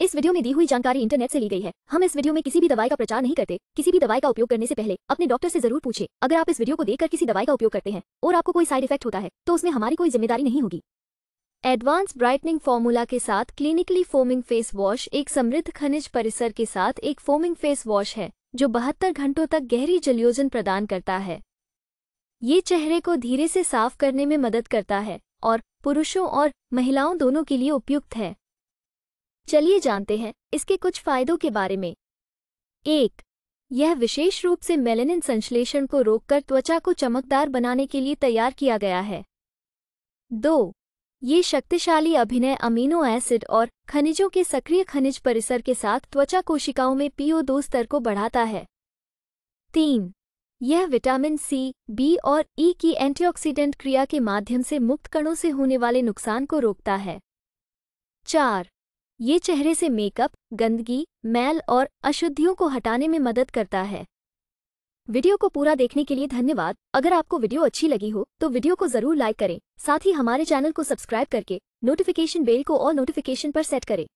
इस वीडियो में दी हुई जानकारी इंटरनेट से ली गई है हम इस वीडियो में किसी भी दवाई का प्रचार नहीं करते किसी भी दवाई का उपयोग करने से पहले अपने डॉक्टर से जरूर पूछे अगर आप इस वीडियो को देखकर किसी दवाई का उपयोग करते हैं और आपको कोई साइड इफेक्ट होता है तो उसमें हमारी कोई जिम्मेदारी नहीं होगी एडवांस ब्राइटनिंग फॉर्मूला के साथ क्लिनिकली फोमिंग फेस वॉश एक समृद्ध खनिज परिसर के साथ एक फोमिंग फेस वॉश है जो बहत्तर घंटों तक गहरी जलयोजन प्रदान करता है ये चेहरे को धीरे से साफ करने में मदद करता है और पुरुषों और महिलाओं दोनों के लिए उपयुक्त है चलिए जानते हैं इसके कुछ फायदों के बारे में एक यह विशेष रूप से मेलेनिन संश्लेषण को रोककर त्वचा को चमकदार बनाने के लिए तैयार किया गया है दो ये शक्तिशाली अभिनय अमीनो एसिड और खनिजों के सक्रिय खनिज परिसर के साथ त्वचा कोशिकाओं में पीओ दो स्तर को बढ़ाता है तीन यह विटामिन सी बी और ई e की एंटीऑक्सीडेंट क्रिया के माध्यम से मुक्त कणों से होने वाले नुकसान को रोकता है चार ये चेहरे से मेकअप गंदगी मैल और अशुद्धियों को हटाने में मदद करता है वीडियो को पूरा देखने के लिए धन्यवाद अगर आपको वीडियो अच्छी लगी हो तो वीडियो को जरूर लाइक करें साथ ही हमारे चैनल को सब्सक्राइब करके नोटिफिकेशन बेल को और नोटिफिकेशन पर सेट करें